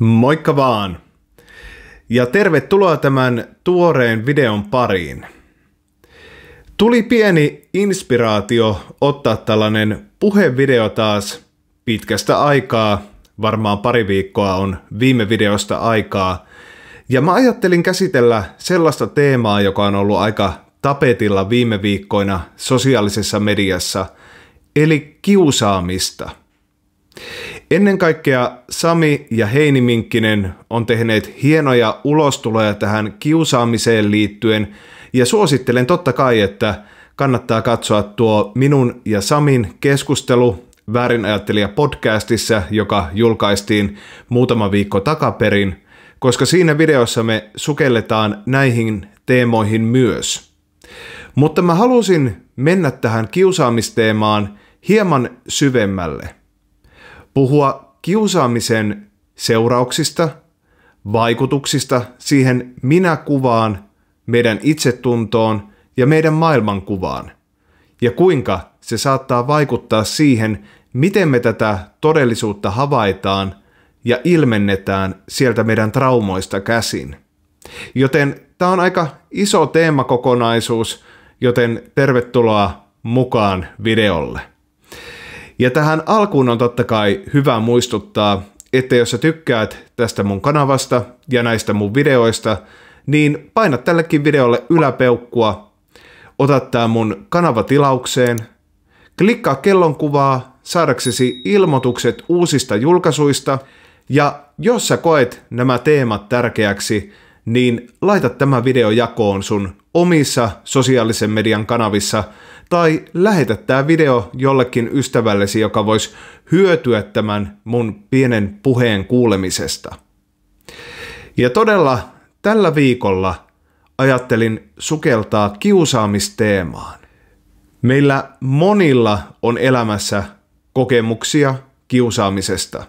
Moikka vaan! Ja tervetuloa tämän tuoreen videon pariin. Tuli pieni inspiraatio ottaa tällainen puhevideo taas pitkästä aikaa. Varmaan pari viikkoa on viime videosta aikaa. Ja mä ajattelin käsitellä sellaista teemaa, joka on ollut aika tapetilla viime viikkoina sosiaalisessa mediassa, eli kiusaamista – Ennen kaikkea Sami ja Heini Minkkinen on tehneet hienoja ulostuloja tähän kiusaamiseen liittyen ja suosittelen totta kai, että kannattaa katsoa tuo minun ja Samin keskustelu Väärinajattelija podcastissa, joka julkaistiin muutama viikko takaperin, koska siinä videossa me sukelletaan näihin teemoihin myös. Mutta mä halusin mennä tähän kiusaamisteemaan hieman syvemmälle – puhua kiusaamisen seurauksista, vaikutuksista siihen minäkuvaan, meidän itsetuntoon ja meidän maailmankuvaan, ja kuinka se saattaa vaikuttaa siihen, miten me tätä todellisuutta havaitaan ja ilmennetään sieltä meidän traumoista käsin. Joten tämä on aika iso teemakokonaisuus, joten tervetuloa mukaan videolle. Ja tähän alkuun on totta kai hyvä muistuttaa, että jos sä tykkäät tästä mun kanavasta ja näistä mun videoista, niin paina tällekin videolle yläpeukkua, ota tää mun kanava tilaukseen, klikkaa kellonkuvaa saadaksesi ilmoitukset uusista julkaisuista ja jos sä koet nämä teemat tärkeäksi, niin laita tämä video jakoon sun omissa sosiaalisen median kanavissa tai lähetä tämä video jollekin ystävällesi, joka voisi hyötyä tämän mun pienen puheen kuulemisesta. Ja todella tällä viikolla ajattelin sukeltaa kiusaamisteemaan. Meillä monilla on elämässä kokemuksia kiusaamisesta.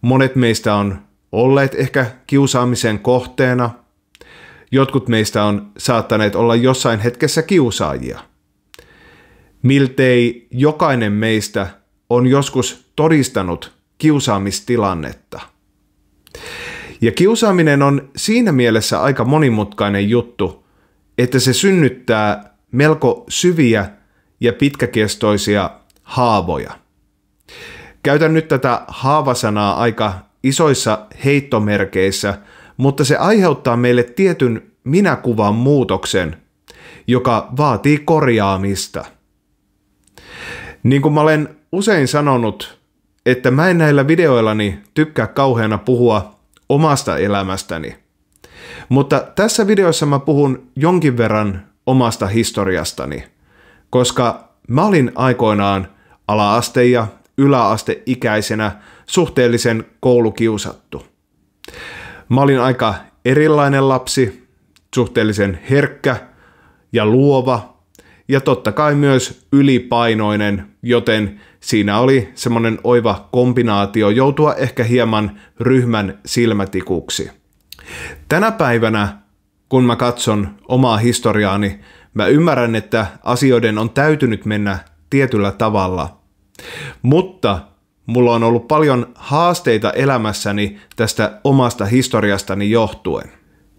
Monet meistä on olleet ehkä kiusaamisen kohteena. Jotkut meistä on saattaneet olla jossain hetkessä kiusaajia – Miltei jokainen meistä on joskus todistanut kiusaamistilannetta. Ja kiusaaminen on siinä mielessä aika monimutkainen juttu, että se synnyttää melko syviä ja pitkäkestoisia haavoja. Käytän nyt tätä haavasanaa aika isoissa heittomerkeissä, mutta se aiheuttaa meille tietyn minäkuvan muutoksen, joka vaatii korjaamista – niin kuin mä olen usein sanonut, että mä en näillä videoillani tykkää kauheana puhua omasta elämästäni. Mutta tässä videossa mä puhun jonkin verran omasta historiastani, koska mä olin aikoinaan ala-aste ja yläasteikäisenä suhteellisen koulukiusattu. Mä olin aika erilainen lapsi, suhteellisen herkkä ja luova – ja totta kai myös ylipainoinen, joten siinä oli semmoinen oiva kombinaatio joutua ehkä hieman ryhmän silmätikuksi. Tänä päivänä, kun mä katson omaa historiaani, niin mä ymmärrän, että asioiden on täytynyt mennä tietyllä tavalla. Mutta mulla on ollut paljon haasteita elämässäni tästä omasta historiastani johtuen.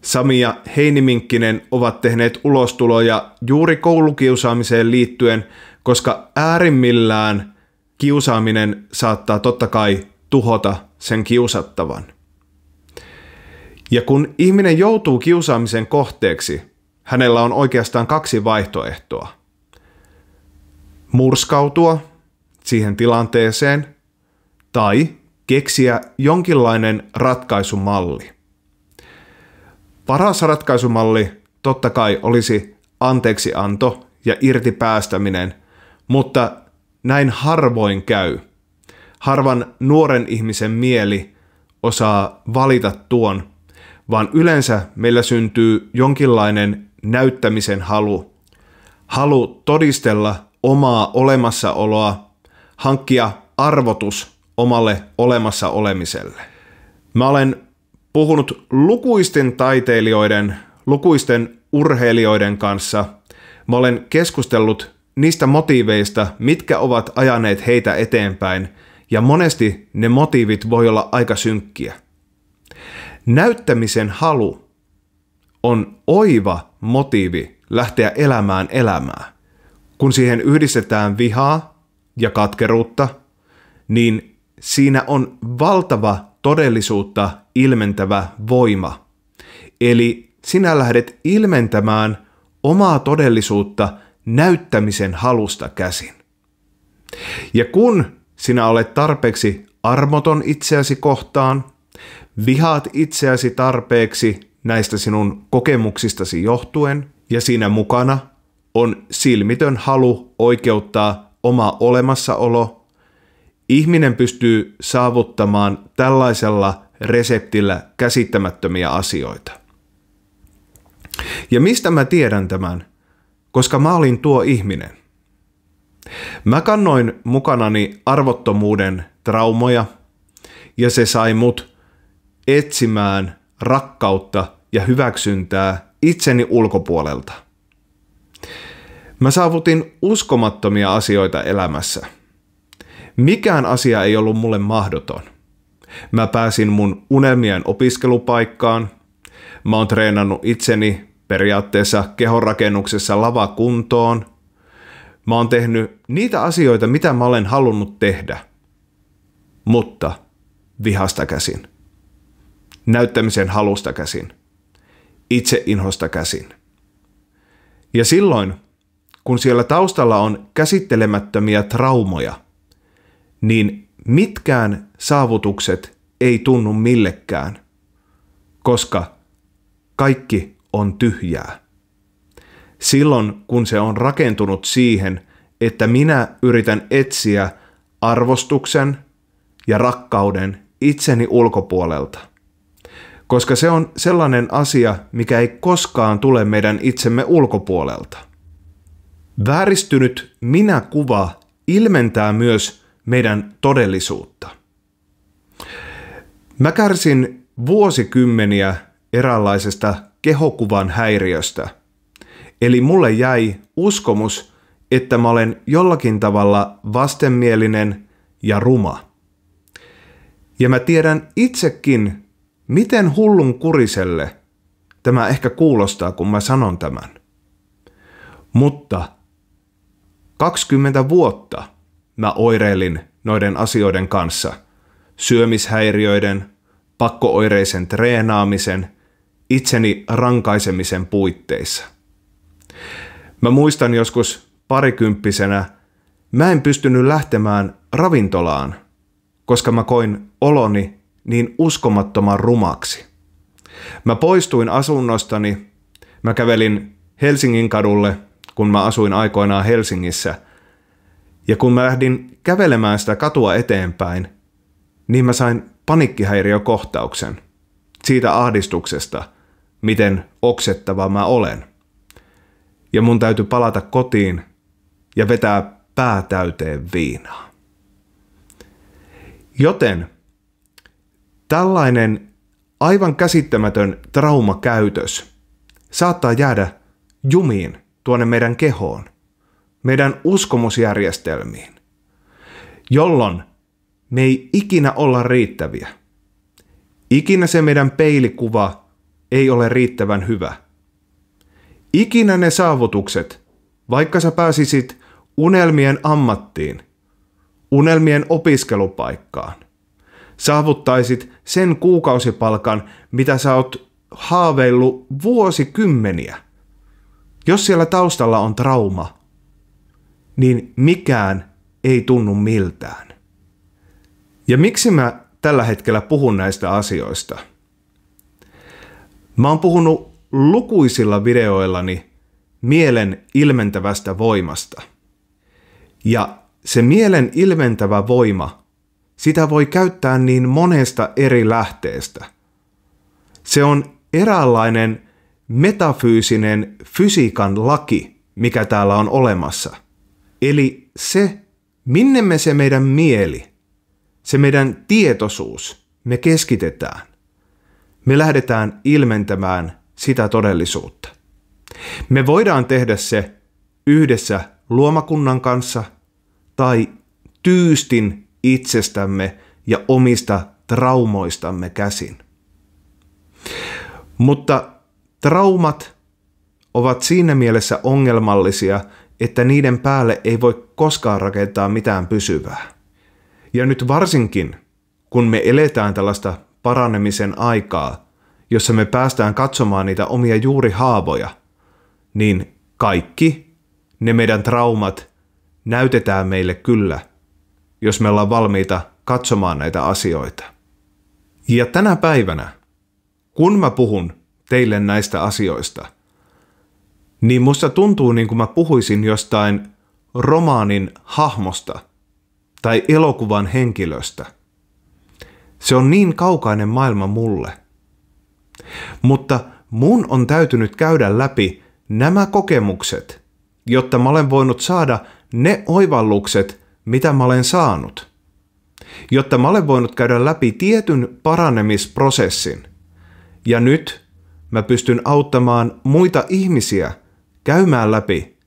Sami ja Heiniminkkinen ovat tehneet ulostuloja juuri koulukiusaamiseen liittyen, koska äärimmillään kiusaaminen saattaa totta kai tuhota sen kiusattavan. Ja kun ihminen joutuu kiusaamisen kohteeksi, hänellä on oikeastaan kaksi vaihtoehtoa. Murskautua siihen tilanteeseen tai keksiä jonkinlainen ratkaisumalli. Paras ratkaisumalli totta kai olisi anteeksianto ja irti päästäminen, mutta näin harvoin käy. Harvan nuoren ihmisen mieli osaa valita tuon, vaan yleensä meillä syntyy jonkinlainen näyttämisen halu. Halu todistella omaa olemassaoloa, hankkia arvotus omalle olemassa olemiselle. Mä olen puhunut lukuisten taiteilijoiden, lukuisten urheilijoiden kanssa. Mä olen keskustellut niistä motiiveista, mitkä ovat ajaneet heitä eteenpäin, ja monesti ne motiivit voi olla aika synkkiä. Näyttämisen halu on oiva motiivi lähteä elämään elämää. Kun siihen yhdistetään vihaa ja katkeruutta, niin siinä on valtava todellisuutta ilmentävä voima. Eli sinä lähdet ilmentämään omaa todellisuutta näyttämisen halusta käsin. Ja kun sinä olet tarpeeksi armoton itseäsi kohtaan, vihaat itseäsi tarpeeksi näistä sinun kokemuksistasi johtuen, ja siinä mukana on silmitön halu oikeuttaa oma olemassaolo ihminen pystyy saavuttamaan tällaisella reseptillä käsittämättömiä asioita. Ja mistä mä tiedän tämän? Koska mä olin tuo ihminen. Mä kannoin mukanani arvottomuuden traumoja ja se sai mut etsimään rakkautta ja hyväksyntää itseni ulkopuolelta. Mä saavutin uskomattomia asioita elämässä – Mikään asia ei ollut mulle mahdoton. Mä pääsin mun unelmien opiskelupaikkaan. Mä oon treenannut itseni periaatteessa kehorakennuksessa lavakuntoon. Mä oon tehnyt niitä asioita, mitä mä olen halunnut tehdä. Mutta vihasta käsin. Näyttämisen halusta käsin. inhosta käsin. Ja silloin, kun siellä taustalla on käsittelemättömiä traumoja, niin mitkään saavutukset ei tunnu millekään, koska kaikki on tyhjää. Silloin kun se on rakentunut siihen, että minä yritän etsiä arvostuksen ja rakkauden itseni ulkopuolelta. Koska se on sellainen asia, mikä ei koskaan tule meidän itsemme ulkopuolelta. Vääristynyt minä minä-kuva ilmentää myös meidän todellisuutta. Mä kärsin vuosikymmeniä eräänlaisesta kehokuvan häiriöstä. Eli mulle jäi uskomus, että mä olen jollakin tavalla vastenmielinen ja ruma. Ja mä tiedän itsekin, miten hullun kuriselle tämä ehkä kuulostaa, kun mä sanon tämän. Mutta 20 vuotta mä oireilin noiden asioiden kanssa. Syömishäiriöiden, pakkooireisen treenaamisen, itseni rankaisemisen puitteissa. Mä muistan joskus parikymppisenä, mä en pystynyt lähtemään ravintolaan, koska mä koin oloni niin uskomattoman rumaksi. Mä poistuin asunnostani, mä kävelin Helsingin kadulle, kun mä asuin aikoinaan Helsingissä – ja kun mä lähdin kävelemään sitä katua eteenpäin, niin mä sain panikkihäiriökohtauksen siitä ahdistuksesta, miten oksettava mä olen. Ja mun täytyy palata kotiin ja vetää pää täyteen viinaa. Joten tällainen aivan käsittämätön traumakäytös saattaa jäädä jumiin tuonne meidän kehoon meidän uskomusjärjestelmiin, jolloin me ei ikinä olla riittäviä. Ikinä se meidän peilikuva ei ole riittävän hyvä. Ikinä ne saavutukset, vaikka sä pääsisit unelmien ammattiin, unelmien opiskelupaikkaan, saavuttaisit sen kuukausipalkan, mitä sä oot haaveillut vuosikymmeniä. Jos siellä taustalla on trauma – niin mikään ei tunnu miltään. Ja miksi mä tällä hetkellä puhun näistä asioista? Mä oon puhunut lukuisilla videoillani mielen ilmentävästä voimasta. Ja se mielen ilmentävä voima, sitä voi käyttää niin monesta eri lähteestä. Se on eräänlainen metafyysinen fysiikan laki, mikä täällä on olemassa – Eli se, minne me se meidän mieli, se meidän tietoisuus, me keskitetään. Me lähdetään ilmentämään sitä todellisuutta. Me voidaan tehdä se yhdessä luomakunnan kanssa tai tyystin itsestämme ja omista traumoistamme käsin. Mutta traumat ovat siinä mielessä ongelmallisia, että niiden päälle ei voi koskaan rakentaa mitään pysyvää. Ja nyt varsinkin, kun me eletään tällaista paranemisen aikaa, jossa me päästään katsomaan niitä omia juurihaavoja, niin kaikki ne meidän traumat näytetään meille kyllä, jos me ollaan valmiita katsomaan näitä asioita. Ja tänä päivänä, kun mä puhun teille näistä asioista – niin musta tuntuu niin kuin mä puhuisin jostain romaanin hahmosta tai elokuvan henkilöstä. Se on niin kaukainen maailma mulle. Mutta mun on täytynyt käydä läpi nämä kokemukset, jotta mä olen voinut saada ne oivallukset, mitä mä olen saanut. Jotta mä olen voinut käydä läpi tietyn paranemisprosessin. Ja nyt mä pystyn auttamaan muita ihmisiä – käymään läpi,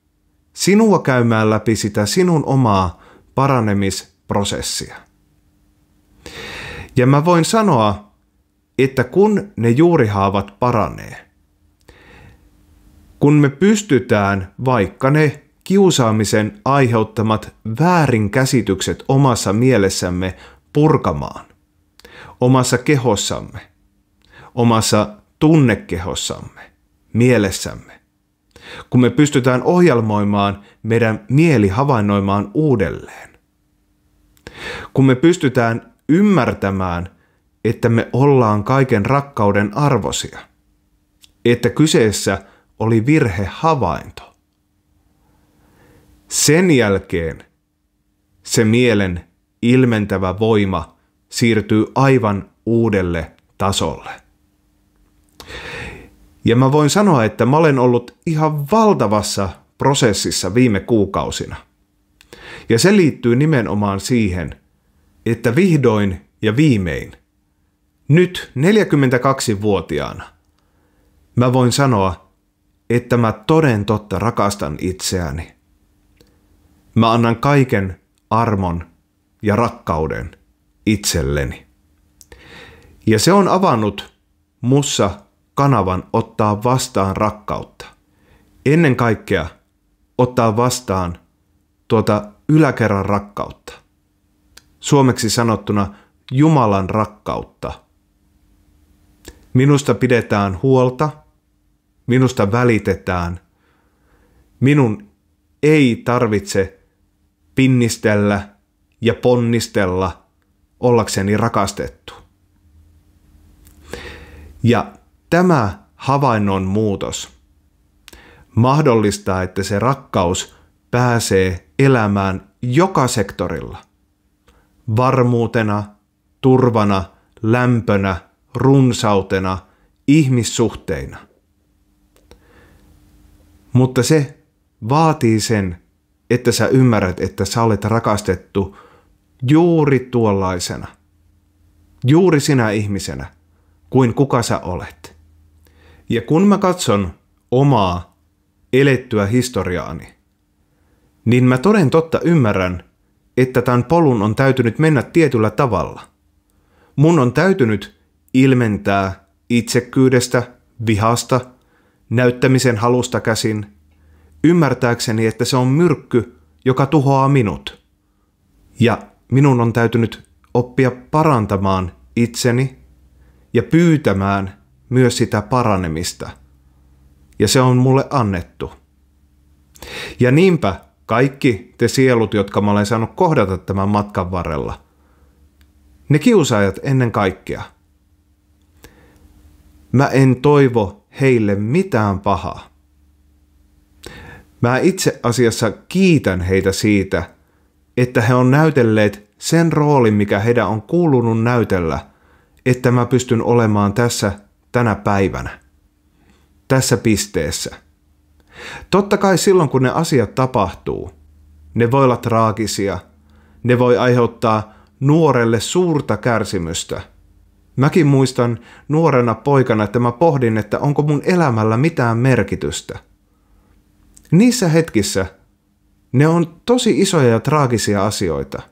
sinua käymään läpi sitä sinun omaa paranemisprosessia. Ja mä voin sanoa, että kun ne juurihaavat paranee, kun me pystytään vaikka ne kiusaamisen aiheuttamat väärinkäsitykset omassa mielessämme purkamaan, omassa kehossamme, omassa tunnekehossamme, mielessämme, kun me pystytään ohjelmoimaan meidän mieli havainnoimaan uudelleen. Kun me pystytään ymmärtämään, että me ollaan kaiken rakkauden arvosia, että kyseessä oli virhe havainto, Sen jälkeen se mielen ilmentävä voima siirtyy aivan uudelle tasolle. Ja mä voin sanoa, että mä olen ollut ihan valtavassa prosessissa viime kuukausina. Ja se liittyy nimenomaan siihen, että vihdoin ja viimein, nyt 42-vuotiaana, mä voin sanoa, että mä toden totta rakastan itseäni. Mä annan kaiken armon ja rakkauden itselleni. Ja se on avannut mussa kanavan ottaa vastaan rakkautta. Ennen kaikkea ottaa vastaan tuota yläkerran rakkautta. Suomeksi sanottuna Jumalan rakkautta. Minusta pidetään huolta, minusta välitetään. Minun ei tarvitse pinnistellä ja ponnistella ollakseni rakastettu. Ja tämä havainnon muutos mahdollistaa, että se rakkaus pääsee elämään joka sektorilla. Varmuutena, turvana, lämpönä, runsautena, ihmissuhteina. Mutta se vaatii sen, että sä ymmärrät, että sä olet rakastettu juuri tuollaisena, juuri sinä ihmisenä, kuin kuka sä olet. Ja kun mä katson omaa elettyä historiaani, niin mä toden totta ymmärrän, että tämän polun on täytynyt mennä tietyllä tavalla. Mun on täytynyt ilmentää itsekkyydestä, vihasta, näyttämisen halusta käsin, ymmärtääkseni, että se on myrkky, joka tuhoaa minut. Ja minun on täytynyt oppia parantamaan itseni ja pyytämään myös sitä paranemista. Ja se on mulle annettu. Ja niinpä kaikki te sielut, jotka mä olen saanut kohdata tämän matkan varrella, ne kiusaajat ennen kaikkea. Mä en toivo heille mitään pahaa. Mä itse asiassa kiitän heitä siitä, että he on näytelleet sen roolin, mikä heidän on kuulunut näytellä, että mä pystyn olemaan tässä tänä päivänä, tässä pisteessä. Totta kai silloin, kun ne asiat tapahtuu, ne voi olla traagisia, ne voi aiheuttaa nuorelle suurta kärsimystä. Mäkin muistan nuorena poikana, että mä pohdin, että onko mun elämällä mitään merkitystä. Niissä hetkissä ne on tosi isoja ja traagisia asioita.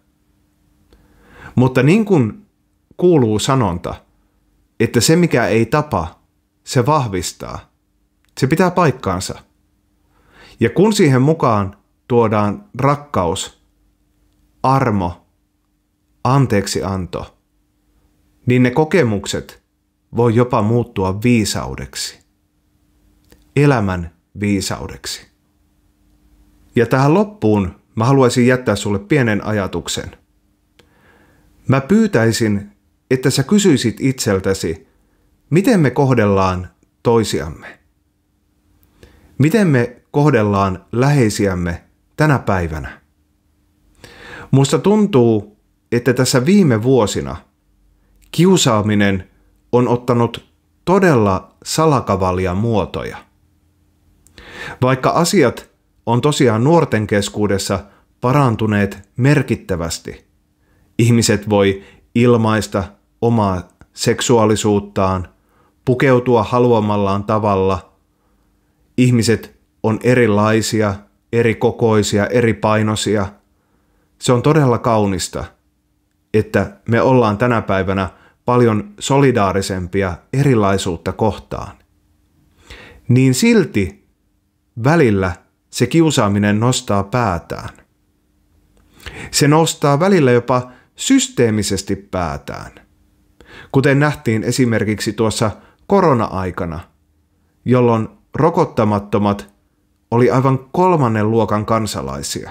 Mutta niin kuin kuuluu sanonta – että se mikä ei tapa, se vahvistaa. Se pitää paikkaansa. Ja kun siihen mukaan tuodaan rakkaus, armo, anteeksianto, niin ne kokemukset voi jopa muuttua viisaudeksi. Elämän viisaudeksi. Ja tähän loppuun mä haluaisin jättää sulle pienen ajatuksen. Mä pyytäisin että sä kysyisit itseltäsi, miten me kohdellaan toisiamme? Miten me kohdellaan läheisiämme tänä päivänä? Musta tuntuu, että tässä viime vuosina kiusaaminen on ottanut todella salakavalia muotoja. Vaikka asiat on tosiaan nuorten keskuudessa parantuneet merkittävästi, ihmiset voi ilmaista omaa seksuaalisuuttaan, pukeutua haluamallaan tavalla. Ihmiset on erilaisia, eri kokoisia, eri painoisia. Se on todella kaunista, että me ollaan tänä päivänä paljon solidaarisempia erilaisuutta kohtaan. Niin silti välillä se kiusaaminen nostaa päätään. Se nostaa välillä jopa systeemisesti päätään. Kuten nähtiin esimerkiksi tuossa korona-aikana, jolloin rokottamattomat oli aivan kolmannen luokan kansalaisia.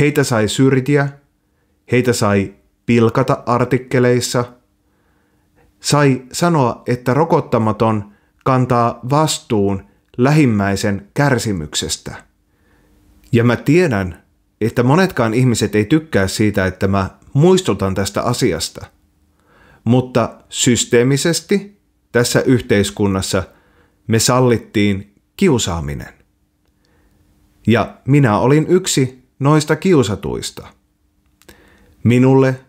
Heitä sai syrjiä, heitä sai pilkata artikkeleissa, sai sanoa, että rokottamaton kantaa vastuun lähimmäisen kärsimyksestä. Ja mä tiedän, että monetkaan ihmiset ei tykkää siitä, että mä muistutan tästä asiasta. Mutta systeemisesti tässä yhteiskunnassa me sallittiin kiusaaminen. Ja minä olin yksi noista kiusatuista. Minulle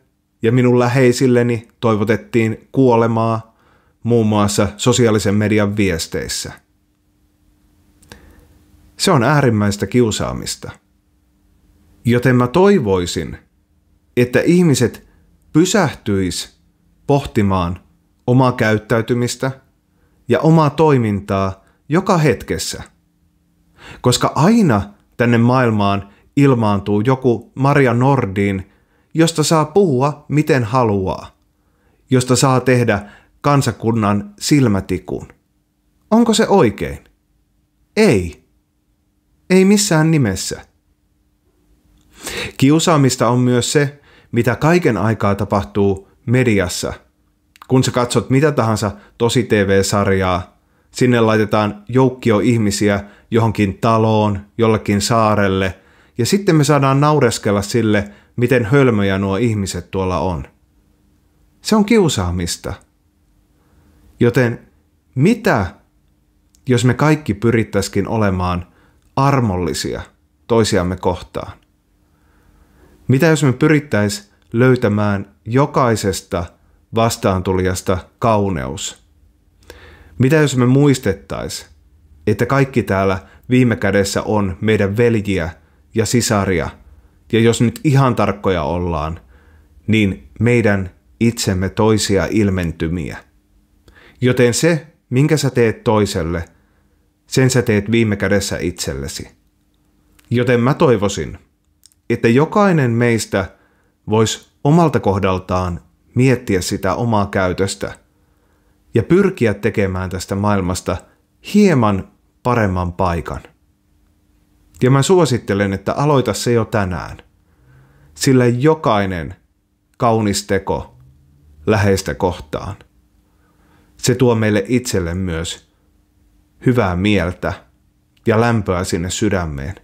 ja minun läheisilleni toivotettiin kuolemaa muun muassa sosiaalisen median viesteissä. Se on äärimmäistä kiusaamista. Joten mä toivoisin, että ihmiset pysähtyis pohtimaan omaa käyttäytymistä ja omaa toimintaa joka hetkessä. Koska aina tänne maailmaan ilmaantuu joku Maria Nordin, josta saa puhua miten haluaa, josta saa tehdä kansakunnan silmätikun. Onko se oikein? Ei. Ei missään nimessä. Kiusaamista on myös se, mitä kaiken aikaa tapahtuu mediassa. Kun sä katsot mitä tahansa tosi TV-sarjaa, sinne laitetaan joukkio ihmisiä johonkin taloon, jollekin saarelle, ja sitten me saadaan naureskella sille, miten hölmöjä nuo ihmiset tuolla on. Se on kiusaamista. Joten mitä, jos me kaikki pyrittäisikin olemaan armollisia toisiamme kohtaan? Mitä jos me pyrittäisiin löytämään jokaisesta vastaantulijasta kauneus? Mitä jos me muistettaisiin, että kaikki täällä viime kädessä on meidän veljiä ja sisaria, ja jos nyt ihan tarkkoja ollaan, niin meidän itsemme toisia ilmentymiä. Joten se, minkä sä teet toiselle, sen sä teet viime kädessä itsellesi. Joten mä toivoisin, että jokainen meistä voisi omalta kohdaltaan miettiä sitä omaa käytöstä ja pyrkiä tekemään tästä maailmasta hieman paremman paikan. Ja mä suosittelen, että aloita se jo tänään, sillä jokainen kaunis teko läheistä kohtaan. Se tuo meille itselle myös hyvää mieltä ja lämpöä sinne sydämeen.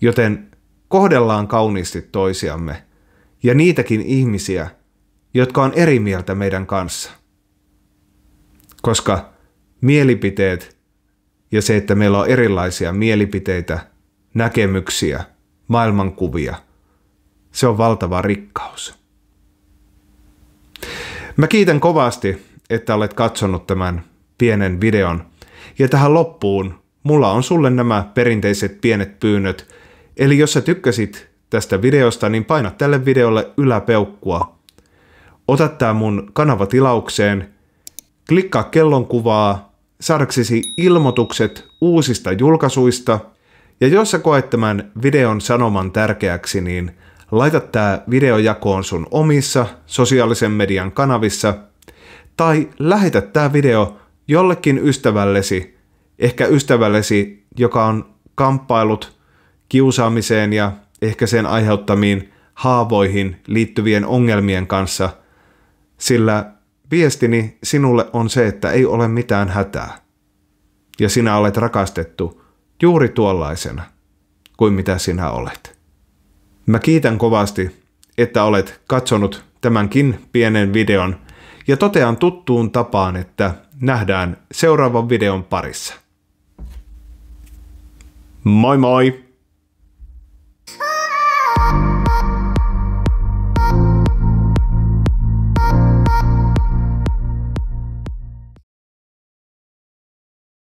Joten kohdellaan kauniisti toisiamme ja niitäkin ihmisiä, jotka on eri mieltä meidän kanssa. Koska mielipiteet ja se, että meillä on erilaisia mielipiteitä, näkemyksiä, maailmankuvia, se on valtava rikkaus. Mä kiitän kovasti, että olet katsonut tämän pienen videon. Ja tähän loppuun mulla on sulle nämä perinteiset pienet pyynnöt, Eli jos sä tykkäsit tästä videosta, niin paina tälle videolle yläpeukkua. Ota tää mun kanava tilaukseen, klikkaa kellonkuvaa, saadaksesi ilmoitukset uusista julkaisuista, ja jos sä koet tämän videon sanoman tärkeäksi, niin laita tää video jakoon sun omissa sosiaalisen median kanavissa, tai lähetä tää video jollekin ystävällesi, ehkä ystävällesi, joka on kamppailut – kiusaamiseen ja ehkä sen aiheuttamiin haavoihin liittyvien ongelmien kanssa, sillä viestini sinulle on se, että ei ole mitään hätää. Ja sinä olet rakastettu juuri tuollaisena kuin mitä sinä olet. Mä kiitän kovasti, että olet katsonut tämänkin pienen videon ja totean tuttuun tapaan, että nähdään seuraavan videon parissa. Moi moi!